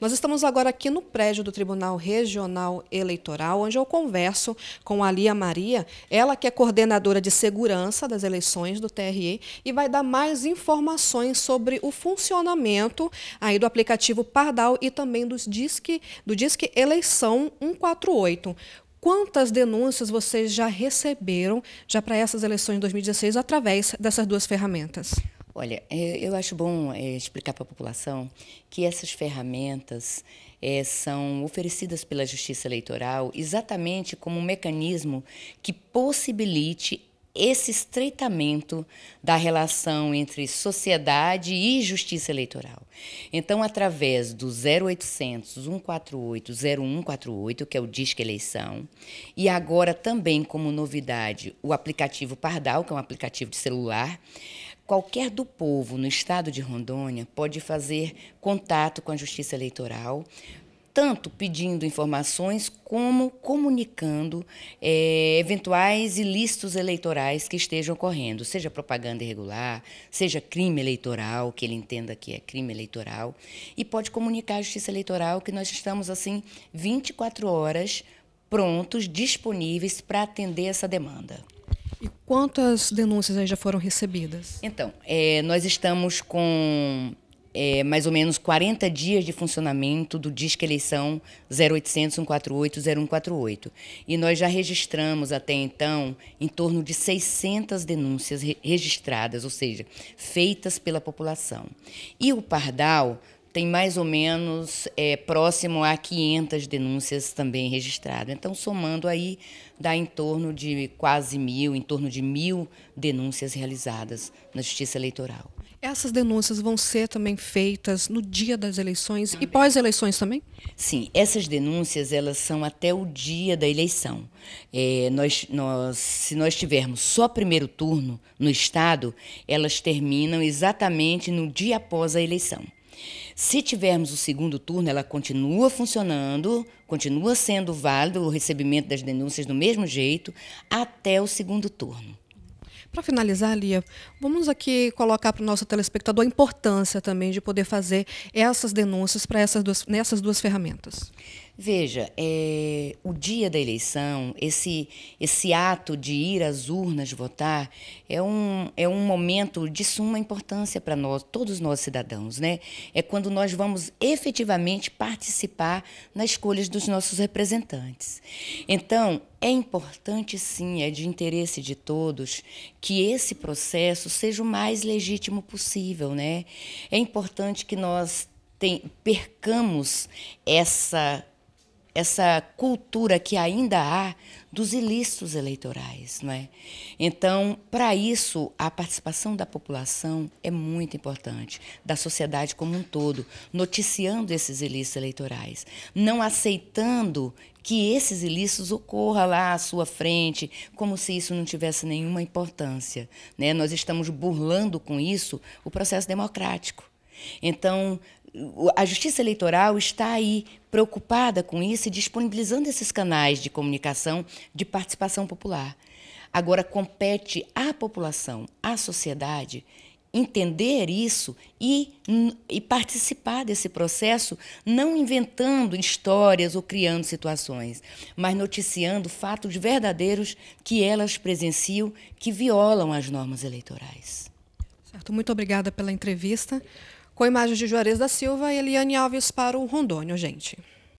Nós estamos agora aqui no prédio do Tribunal Regional Eleitoral, onde eu converso com a Lia Maria, ela que é coordenadora de segurança das eleições do TRE e vai dar mais informações sobre o funcionamento aí do aplicativo Pardal e também dos disque, do Disque Eleição 148. Quantas denúncias vocês já receberam já para essas eleições de 2016 através dessas duas ferramentas? Olha, é, eu acho bom é, explicar para a população que essas ferramentas é, são oferecidas pela Justiça Eleitoral exatamente como um mecanismo que possibilite esse estreitamento da relação entre sociedade e justiça eleitoral. Então, através do 0800 148 0148, que é o Disque Eleição, e agora também como novidade o aplicativo Pardal, que é um aplicativo de celular, Qualquer do povo no estado de Rondônia pode fazer contato com a Justiça Eleitoral, tanto pedindo informações como comunicando é, eventuais ilícitos eleitorais que estejam ocorrendo, seja propaganda irregular, seja crime eleitoral, que ele entenda que é crime eleitoral, e pode comunicar à Justiça Eleitoral que nós estamos assim 24 horas prontos, disponíveis para atender essa demanda. Quantas denúncias aí já foram recebidas? Então, é, nós estamos com é, mais ou menos 40 dias de funcionamento do Disque Eleição 0800 148 0148. E nós já registramos até então em torno de 600 denúncias re registradas, ou seja, feitas pela população. E o Pardal tem mais ou menos é, próximo a 500 denúncias também registradas. Então, somando aí, dá em torno de quase mil, em torno de mil denúncias realizadas na Justiça Eleitoral. Essas denúncias vão ser também feitas no dia das eleições também. e pós-eleições também? Sim, essas denúncias elas são até o dia da eleição. É, nós, nós, se nós tivermos só primeiro turno no Estado, elas terminam exatamente no dia após a eleição. Se tivermos o segundo turno, ela continua funcionando, continua sendo válido o recebimento das denúncias do mesmo jeito até o segundo turno. Para finalizar, Lia, vamos aqui colocar para o nosso telespectador a importância também de poder fazer essas denúncias para essas duas, nessas né, duas ferramentas. Veja, é, o dia da eleição, esse, esse ato de ir às urnas votar, é um, é um momento de suma importância para nós, todos nós cidadãos, né? É quando nós vamos efetivamente participar nas escolhas dos nossos representantes. Então, é importante, sim, é de interesse de todos que esse processo seja o mais legítimo possível, né? É importante que nós tem, percamos essa essa cultura que ainda há dos ilícitos eleitorais, não é? Então, para isso, a participação da população é muito importante, da sociedade como um todo, noticiando esses ilícitos eleitorais, não aceitando que esses ilícitos ocorram lá à sua frente, como se isso não tivesse nenhuma importância, né? Nós estamos burlando com isso o processo democrático. Então, a Justiça Eleitoral está aí preocupada com isso e disponibilizando esses canais de comunicação de participação popular. Agora, compete à população, à sociedade, entender isso e, e participar desse processo, não inventando histórias ou criando situações, mas noticiando fatos verdadeiros que elas presenciam que violam as normas eleitorais. Certo, muito obrigada pela entrevista. Com imagens de Juarez da Silva e Eliane Alves para o Rondônio, gente.